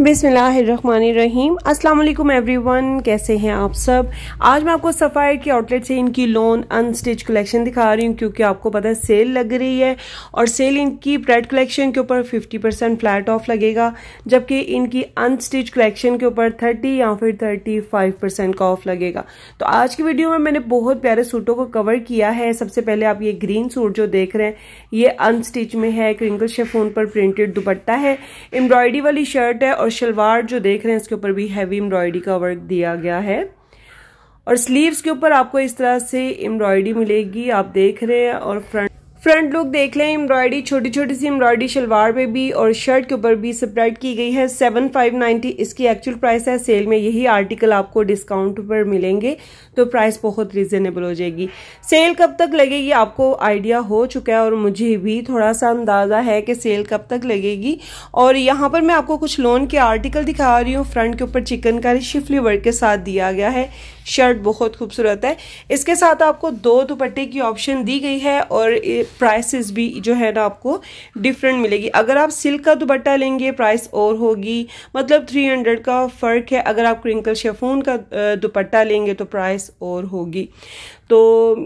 बिसमीम अल्लाम एवरीवन कैसे हैं आप सब आज मैं आपको सफ़ायर के आउटलेट से इनकी लोन अनस्टिच कलेक्शन दिखा रही हूँ क्योंकि आपको पता है सेल लग रही है और सेल इनकी ब्रेड कलेक्शन के ऊपर 50 परसेंट फ्लैट ऑफ लगेगा जबकि इनकी अनस्टिच कलेक्शन के ऊपर 30 या फिर 35 परसेंट का ऑफ लगेगा तो आज की वीडियो में मैंने बहुत प्यारे सूटों को कवर किया है सबसे पहले आप ये ग्रीन सूट जो देख रहे हैं ये अनस्टिच में है क्रिंकल शेफोन पर प्रिंटेड दुपट्टा है एम्ब्रॉयडरी वाली शर्ट है और शलवार जो देख रहे हैं इसके ऊपर भी हैवी एम्ब्रॉयडरी का वर्क दिया गया है और स्लीव्स के ऊपर आपको इस तरह से एम्ब्रॉयडरी मिलेगी आप देख रहे हैं और फ्रंट फ्रंट लुक देख लें एम्ब्रॉयडरी छोटी छोटी सी एम्ब्रॉयडरी शलवार पे भी और शर्ट के ऊपर भी स्प्रेड की गई है सेवन फाइव नाइन्टी इसकी एक्चुअल प्राइस है सेल में यही आर्टिकल आपको डिस्काउंट पर मिलेंगे तो प्राइस बहुत रिजनेबल हो जाएगी सेल कब तक लगेगी आपको आइडिया हो चुका है और मुझे भी थोड़ा सा अंदाज़ा है कि सेल कब तक लगेगी और यहाँ पर मैं आपको कुछ लोन के आर्टिकल दिखा रही हूँ फ्रंट के ऊपर चिकनकारी शिफली वर्क के साथ दिया गया है शर्ट बहुत खूबसूरत है इसके साथ आपको दो दुपट्टे की ऑप्शन दी गई है और प्राइसेस भी जो है ना आपको डिफरेंट मिलेगी अगर आप सिल्क का दुपट्टा लेंगे प्राइस और होगी मतलब थ्री हंड्रेड का फ़र्क है अगर आप क्रिंकल शेफोन का दुपट्टा लेंगे तो प्राइस और होगी तो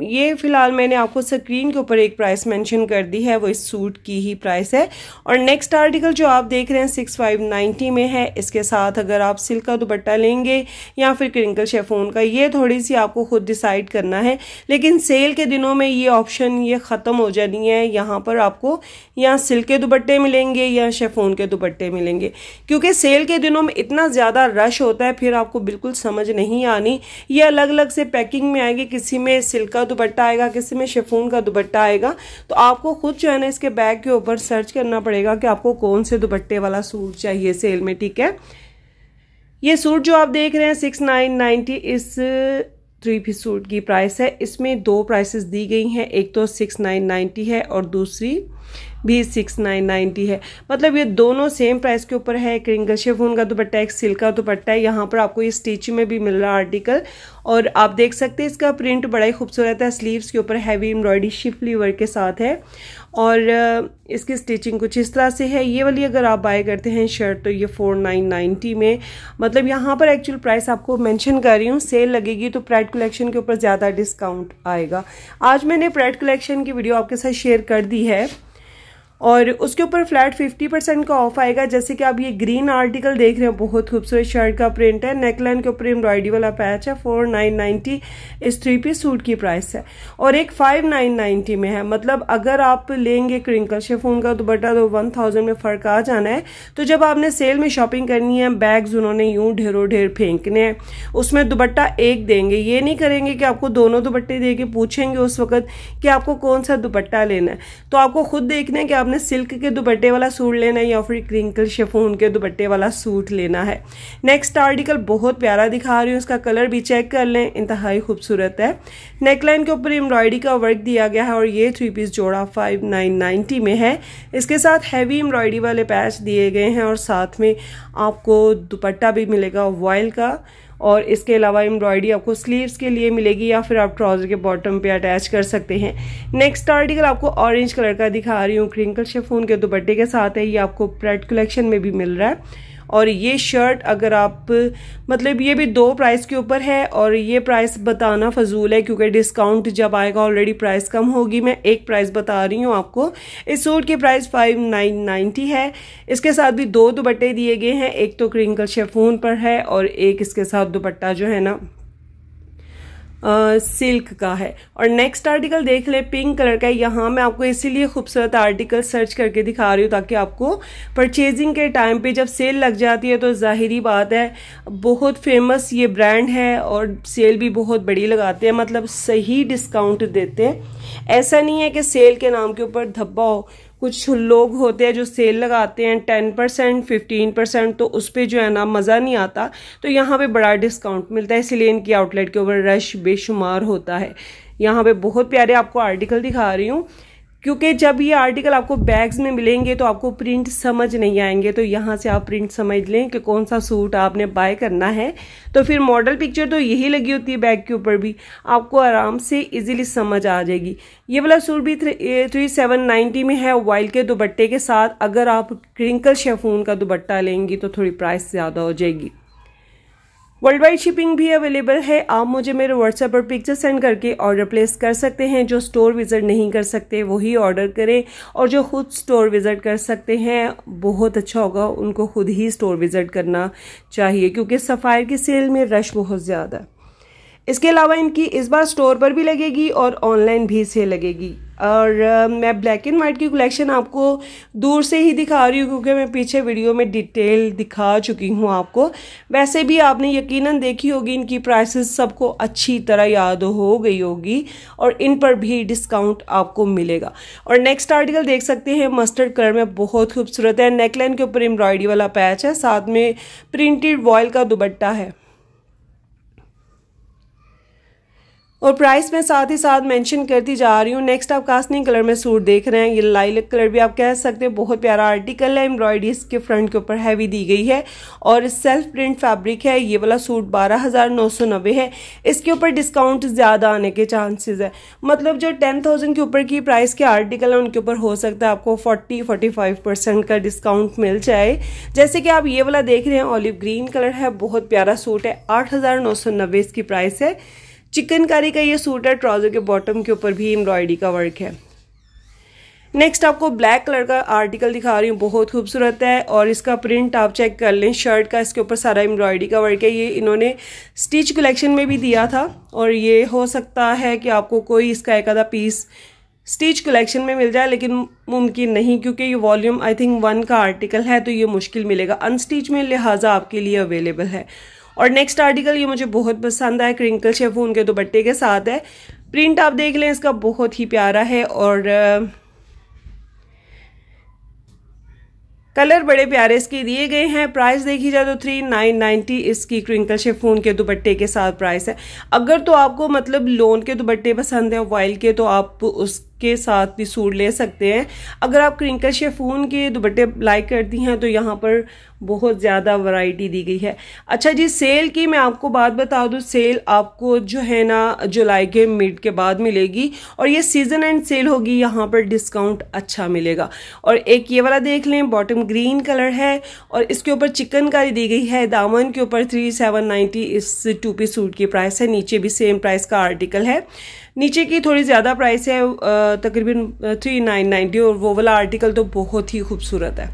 ये फ़िलहाल मैंने आपको स्क्रीन के ऊपर एक प्राइस मेंशन कर दी है वो इस सूट की ही प्राइस है और नेक्स्ट आर्टिकल जो आप देख रहे हैं सिक्स फाइव नाइन्टी में है इसके साथ अगर आप सिल्क का दुपट्टा लेंगे या फिर क्रिंकल शेफोन का ये थोड़ी सी आपको खुद डिसाइड करना है लेकिन सेल के दिनों में ये ऑप्शन ये ख़त्म हो जानी है यहाँ पर आपको यहाँ सिल्क के दुपट्टे मिलेंगे या शेफोन के दुपट्टे मिलेंगे क्योंकि सेल के दिनों में इतना ज़्यादा रश होता है फिर आपको बिल्कुल समझ नहीं आनी ये अलग अलग से पैकिंग में आएगी किसी में सिल्क का दुपट्टा आएगा किसी में शेफोन का दुपट्टा आएगा तो आपको खुद जो है ना इसके बैग के ऊपर सर्च करना पड़ेगा कि आपको कौन से दुपट्टे वाला सूट चाहिए सेल में ठीक है ये सूट जो आप देख रहे हैं सिक्स नाइन नाइन्टी इस थ्री पीस सूट की प्राइस है इसमें दो प्राइसेस दी गई हैं एक तो सिक्स नाइन नाइन्टी है और दूसरी भी सिक्स नाइन नाइन्टी है मतलब ये दोनों सेम प्राइस के ऊपर है एक रिंगल शेफून का दुपट्टा एक सिल्क का दुपट्टा है यहाँ पर आपको ये स्टिच में भी मिल रहा आर्टिकल और आप देख सकते हैं इसका प्रिंट बड़ा ही खूबसूरत है स्लीव्स के ऊपर हैवी एम्ब्रॉयडरी शिफली वर्क के साथ है और इसकी स्टिचिंग कुछ इस तरह से है ये वाली अगर आप बाय करते हैं शर्ट तो ये फोर नाइन नाइन्टी में मतलब यहाँ पर एक्चुअल प्राइस आपको मेंशन कर रही हूँ सेल लगेगी तो प्राइड कलेक्शन के ऊपर ज़्यादा डिस्काउंट आएगा आज मैंने प्राइड कलेक्शन की वीडियो आपके साथ शेयर कर दी है और उसके ऊपर फ्लैट 50 परसेंट का ऑफ आएगा जैसे कि आप ये ग्रीन आर्टिकल देख रहे हो बहुत खूबसूरत शर्ट का प्रिंट है नेकलाइन के ऊपर एम्ब्रॉयडरी वाला पैच है फोर नाइन इस थ्री पीस सूट की प्राइस है और एक फाइव नाइन में है मतलब अगर आप लेंगे क्रिंकल शेफोन का दुपट्टा तो वन थाउजेंड में फ़र्क आ जाना है तो जब आपने सेल में शॉपिंग करनी है बैग्स उन्होंने यूं ढेरों ढेर फेंकने हैं उसमें दुपट्टा एक देंगे ये नहीं करेंगे कि आपको दोनों दुपट्टे दे के पूछेंगे उस वक्त कि आपको कौन सा दुपट्टा लेना है तो आपको खुद देखना है कि आप आपने सिल्क के दुपट्टे वाला सूट लेना है या फिर क्रिंकल शेफोन के दुपट्टे वाला सूट लेना है नेक्स्ट आर्टिकल बहुत प्यारा दिखा रही हूँ उसका कलर भी चेक कर लें इंतहाई खूबसूरत है नेकलाइन के ऊपर एम्ब्रॉयडरी का वर्क दिया गया है और ये थ्री पीस जोड़ा फाइव नाइन नाइन्टी में है इसके साथ हैवी एम्ब्रॉयडरी वाले पैच दिए गए हैं और साथ में आपको दुपट्टा भी मिलेगा वॉयल का और इसके अलावा एम्ब्रॉयडरी आपको स्लीव्स के लिए मिलेगी या फिर आप ट्राउजर के बॉटम पे अटैच कर सकते हैं नेक्स्ट आर्टिकल आपको ऑरेंज कलर का दिखा रही हूँ क्रिंकल शेफून के दुपट्टे के साथ है ये आपको प्रेड कलेक्शन में भी मिल रहा है और ये शर्ट अगर आप मतलब ये भी दो प्राइस के ऊपर है और ये प्राइस बताना फजूल है क्योंकि डिस्काउंट जब आएगा ऑलरेडी प्राइस कम होगी मैं एक प्राइस बता रही हूँ आपको इस सूट की प्राइस फाइव नाइन नाइन्टी है इसके साथ भी दो दुपट्टे दिए गए हैं एक तो क्रिंकल शेफून पर है और एक इसके साथ दुपट्टा जो है ना सिल्क का है और नेक्स्ट आर्टिकल देख ले पिंक कलर का है यहाँ मैं आपको इसीलिए खूबसूरत आर्टिकल सर्च करके दिखा रही हूँ ताकि आपको परचेजिंग के टाइम पे जब सेल लग जाती है तो जाहिर बात है बहुत फेमस ये ब्रांड है और सेल भी बहुत बड़ी लगाते हैं मतलब सही डिस्काउंट देते हैं ऐसा नहीं है कि सेल के नाम के ऊपर धब्बा हो कुछ लोग होते हैं जो सेल लगाते हैं टेन परसेंट फिफ्टीन परसेंट तो उस पर जो है ना मज़ा नहीं आता तो यहाँ पे बड़ा डिस्काउंट मिलता है इसलिए इनकी आउटलेट के ऊपर रश बेशुमार होता है यहाँ पे बहुत प्यारे आपको आर्टिकल दिखा रही हूँ क्योंकि जब ये आर्टिकल आपको बैग्स में मिलेंगे तो आपको प्रिंट समझ नहीं आएंगे तो यहाँ से आप प्रिंट समझ लें कि कौन सा सूट आपने बाय करना है तो फिर मॉडल पिक्चर तो यही लगी होती है बैग के ऊपर भी आपको आराम से इजीली समझ आ जाएगी ये वाला सूट भी थ्री सेवन नाइन्टी में है वाइल के दुबट्टे के साथ अगर आप क्रिंकल शेफून का दुबट्टा लेंगी तो थोड़ी प्राइस ज़्यादा हो जाएगी वर्ल्ड वाइड शिपिंग भी अवेलेबल है आप मुझे मेरे व्हाट्सएप पर पिक्चर सेंड करके ऑर्डर प्लेस कर सकते हैं जो स्टोर विजिट नहीं कर सकते वही ऑर्डर करें और जो खुद स्टोर विजिट कर सकते हैं बहुत अच्छा होगा उनको खुद ही स्टोर विजिट करना चाहिए क्योंकि सफ़ायर की सेल में रश बहुत ज़्यादा है इसके अलावा इनकी इस बार स्टोर पर भी लगेगी और ऑनलाइन भी सेल लगेगी और मैं ब्लैक एंड वाइट की कलेक्शन आपको दूर से ही दिखा रही हूँ क्योंकि मैं पीछे वीडियो में डिटेल दिखा चुकी हूँ आपको वैसे भी आपने यकीनन देखी होगी इनकी प्राइसेस सबको अच्छी तरह याद हो गई होगी और इन पर भी डिस्काउंट आपको मिलेगा और नेक्स्ट आर्टिकल देख सकते हैं मस्टर्ड कलर में बहुत खूबसूरत है नेकलाइन के ऊपर एम्ब्रॉयडरी वाला पैच है साथ में प्रिंटेड वॉयल का दुबट्टा है और प्राइस में साथ ही साथ मेंशन करती जा रही हूँ नेक्स्ट आप कास्टिंग कलर में सूट देख रहे हैं ये लाइलक कलर भी आप कह सकते हैं बहुत प्यारा आर्टिकल है एम्ब्रॉयडरी इसके फ्रंट के ऊपर हैवी दी गई है और सेल्फ प्रिंट फैब्रिक है ये वाला सूट बारह हज़ार नौ सौ नब्बे है इसके ऊपर डिस्काउंट ज़्यादा आने के चांसेज है मतलब जो टेन थाउजेंड के ऊपर की प्राइस के आर्टिकल हैं उनके ऊपर हो सकता है आपको फोर्टी फोर्टी फाइव परसेंट का डिस्काउंट मिल जाए जैसे कि आप ये वाला देख रहे हैं ऑलिव ग्रीन कलर है बहुत प्यारा सूट है आठ हज़ार नौ सौ नब्बे इसकी प्राइस है चिकनकारी का ये सूट है ट्राउज़र के बॉटम के ऊपर भी एम्ब्रॉयडरी का वर्क है नेक्स्ट आपको ब्लैक कलर का आर्टिकल दिखा रही हूँ बहुत खूबसूरत है और इसका प्रिंट आप चेक कर लें शर्ट का इसके ऊपर सारा एम्ब्रॉयडरी का वर्क है ये इन्होंने स्टिच कलेक्शन में भी दिया था और ये हो सकता है कि आपको कोई इसका एक आधा पीस स्टिच कलेक्शन में मिल जाए लेकिन मुमकिन नहीं क्योंकि ये वॉल्यूम आई थिंक वन का आर्टिकल है तो ये मुश्किल मिलेगा अनस्टिच में लिहाजा आपके लिए अवेलेबल है और नेक्स्ट आर्टिकल ये मुझे बहुत पसंद आया क्रिंकल शेफून उनके दुपट्टे के साथ है प्रिंट आप देख लें इसका बहुत ही प्यारा है और कलर बड़े प्यारे इसके दिए गए हैं प्राइस देखी जाए तो थ्री नाइन नाइन्टी इसकी क्रिंकल शेफून के दुपट्टे के साथ प्राइस है अगर तो आपको मतलब लोन के दुपट्टे पसंद है वाइल के तो आप उस के साथ भी सूट ले सकते हैं अगर आप क्रिंकल शेफून के दुपट्टे लाइक करती हैं तो यहाँ पर बहुत ज़्यादा वैरायटी दी गई है अच्छा जी सेल की मैं आपको बात बता दूँ सेल आपको जो है ना जुलाई के मिड के बाद मिलेगी और ये सीज़न एंड सेल होगी यहाँ पर डिस्काउंट अच्छा मिलेगा और एक ये वाला देख लें बॉटम ग्रीन कलर है और इसके ऊपर चिकनकारी दी गई है दामन के ऊपर थ्री सेवन नाइन्टी इस टू पी सूट की प्राइस है नीचे भी सेम प्राइस का आर्टिकल है नीचे की थोड़ी ज़्यादा प्राइस है तकरीबन थ्री नाइन नाइन्टी और वो वाला आर्टिकल तो बहुत ही खूबसूरत है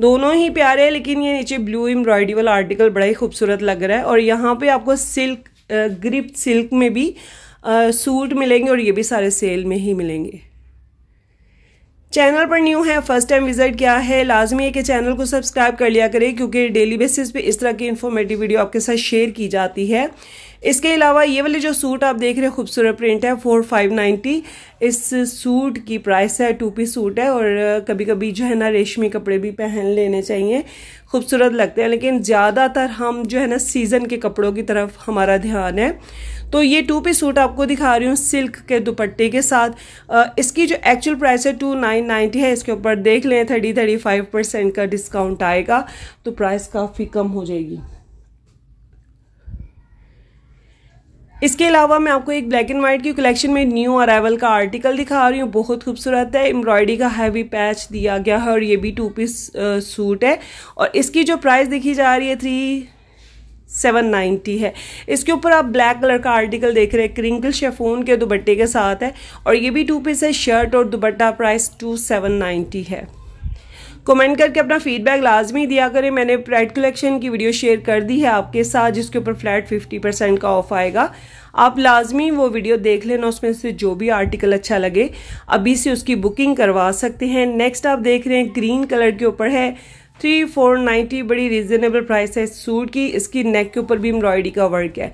दोनों ही प्यारे हैं लेकिन ये नीचे ब्लू एम्ब्रॉयडरी वाला आर्टिकल बड़ा ही खूबसूरत लग रहा है और यहाँ पे आपको सिल्क ग्रिप सिल्क में भी सूट मिलेंगे और ये भी सारे सेल में ही मिलेंगे चैनल पर न्यू है फर्स्ट टाइम विजिट किया है लाजमी है कि चैनल को सब्सक्राइब कर लिया करें क्योंकि डेली बेसिस पे इस तरह की इन्फॉर्मेटिव वीडियो आपके साथ शेयर की जाती है इसके अलावा ये वाले जो सूट आप देख रहे हैं खूबसूरत प्रिंट है फोर फाइव नाइन्टी इस सूट की प्राइस है टू पी सूट है और कभी कभी जो है ना रेशमी कपड़े भी पहन लेने चाहिए खूबसूरत लगते हैं लेकिन ज़्यादातर हम जो है ना सीज़न के कपड़ों की तरफ हमारा ध्यान है तो ये टू पी सूट आपको दिखा रही हूँ सिल्क के दुपट्टे के साथ इसकी जो एक्चुअल प्राइस है टू नाइन नाइन्टी है इसके ऊपर देख लें थर्टी थर्टी फाइव परसेंट का डिस्काउंट आएगा तो प्राइस काफ़ी कम हो जाएगी इसके अलावा मैं आपको एक ब्लैक एंड व्हाइट की कलेक्शन में न्यू अरावल का आर्टिकल दिखा रही हूँ बहुत खूबसूरत है एम्ब्रॉयडरी का हैवी पैच दिया गया है और ये भी टू पीस सूट है और इसकी जो प्राइस देखी जा रही है थ्री सेवन नाइन्टी है इसके ऊपर आप ब्लैक कलर का आर्टिकल देख रहे हैं क्रिंकल शेफोन के दुबट्टे के साथ है और ये भी टू पीस है शर्ट और dupatta price two seven ninety है कमेंट करके अपना फीडबैक लाजमी दिया करें मैंने फ्लैट कलेक्शन की वीडियो शेयर कर दी है आपके साथ जिसके ऊपर फ्लैट फिफ्टी परसेंट का ऑफ आएगा आप लाजमी वो वीडियो देख लेना उसमें से जो भी आर्टिकल अच्छा लगे अभी से उसकी बुकिंग करवा सकते हैं नेक्स्ट आप देख रहे हैं ग्रीन कलर के ऊपर है थ्री फोर नाइन्टी बड़ी रिजनेबल प्राइस है सूट की इसकी नेक के ऊपर भी एम्ब्रॉयडरी का वर्क है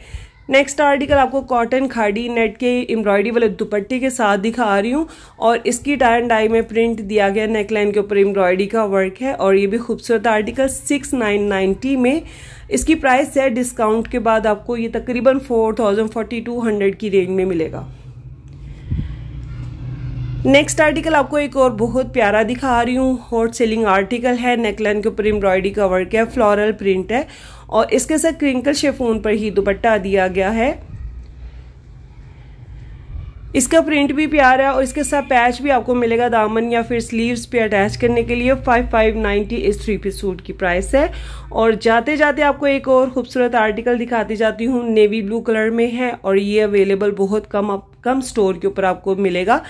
नेक्स्ट आर्टिकल आपको कॉटन खाड़ी नेट के एम्ब्रॉयडरी वाले दुपट्टे के साथ दिखा रही हूँ और इसकी टाई एंड डाई में प्रिंट दिया गया नेकलाइन के ऊपर एम्ब्रॉयडरी का वर्क है और ये भी खूबसूरत आर्टिकल सिक्स नाइन नाइन्टी में इसकी प्राइस है डिस्काउंट के बाद आपको ये तकरीबन four thousand forty two hundred की रेंज में मिलेगा नेक्स्ट आर्टिकल आपको एक और बहुत प्यारा दिखा रही हूँ हॉट सेलिंग आर्टिकल है नेकलाइन के ऊपर एम्ब्रॉयडरी का वर्क है फ्लोरल प्रिंट है और इसके साथ क्रिंकल शेफोन पर ही दुपट्टा दिया गया है इसका प्रिंट भी प्यारा है और इसके साथ पैच भी आपको मिलेगा दामन या फिर स्लीव्स पे अटैच करने के लिए फाइव फाइव नाइन्टी इस थ्री पीस सूट की प्राइस है और जाते जाते आपको एक और खूबसूरत आर्टिकल दिखाती जाती हूँ नेवी ब्लू कलर में है और ये अवेलेबल बहुत कम कम स्टोर के ऊपर आपको मिलेगा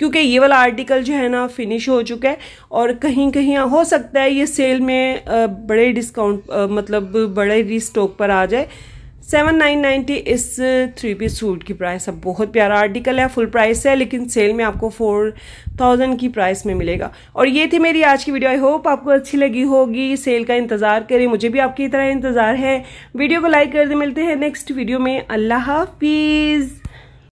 क्योंकि ये वाला आर्टिकल जो है ना फिनिश हो चुका है और कहीं कहीं हो सकता है ये सेल में बड़े डिस्काउंट मतलब बड़े रिस्टॉक पर आ जाए सेवन नाइन नाइन्टी इस थ्री पीस सूट की प्राइस अब बहुत प्यारा आर्टिकल है फुल प्राइस है लेकिन सेल में आपको फोर थाउजेंड की प्राइस में मिलेगा और ये थी मेरी आज की वीडियो आई होप आपको अच्छी लगी होगी सेल का इंतज़ार करें मुझे भी आपकी तरह इंतज़ार है वीडियो को लाइक कर दे मिलते हैं नेक्स्ट वीडियो में अल्लाह हाफिज़